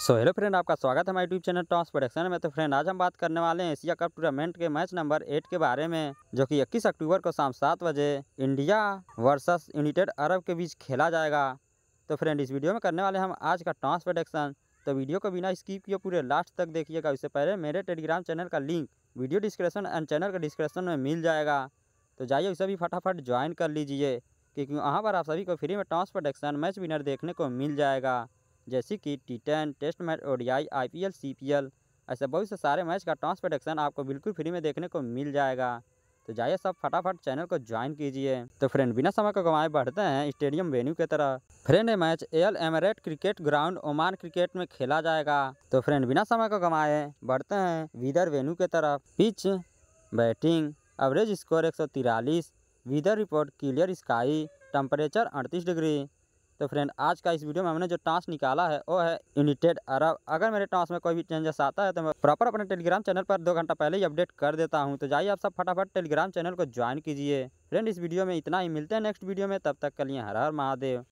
so hello friend आपका स्वागत है हमारे यूट्यूब चैनल टॉस प्रोडक्शन में तो फ्रेंड आज हम बात करने वाले हैं एशिया कप टूर्नामेंट के मैच नंबर एट के बारे में जो कि 21 अक्टूबर को शाम सात बजे इंडिया वर्सेस यूनाइटेड अरब के बीच खेला जाएगा तो फ्रेंड इस वीडियो में करने वाले हम आज का टॉस प्रोडक्शन तो वीडियो को बिना स्किप किए पूरे लास्ट तक देखिएगा उससे पहले मेरे टेलीग्राम चैनल का link video description and channel का डिस्क्रिप्शन में मिल जाएगा तो जाइए उसे भी फटाफट ज्वाइन कर लीजिए क्योंकि वहाँ पर आप सभी को फ्री में टॉस प्रोडक्शन मैच विनर देखने को मिल जाएगा जैसे कि T ten test match C P CPL ऐसे बहुत से सारे मैच का ट्रांसपेडक्शन प्रोडक्शन आपको बिल्कुल फ्री में देखने को मिल जाएगा तो जाइए सब फटाफट चैनल को ज्वाइन कीजिए तो फ्रेंड बिना समय को गवाए बढ़ते हैं स्टेडियम वेन्यू की तरह फ्रेंड ये match Al Amerat cricket ground Oman cricket में खेला जाएगा तो फ्रेंड बिना समय को गवाए बढ़ते हैं विदर वेन्यू की तरफ पिच बैटिंग एवरेज स्कोर एक weather report clear sky temperature अड़तीस डिग्री तो फ्रेंड आज का इस वीडियो में हमने जो टास्क निकाला है वो है यूनिटेड अरब अगर मेरे टास्क में कोई भी चेंजेस आता है तो मैं प्रॉपर अपने टेलीग्राम चैनल पर दो घंटा पहले ही अपडेट कर देता हूँ तो जाइए आप सब फटाफट टेलीग्राम चैनल को ज्वाइन कीजिए फ्रेंड इस वीडियो में इतना ही मिलते हैं नेक्स्ट वीडियो में तब तक के लिए हर हर महादेव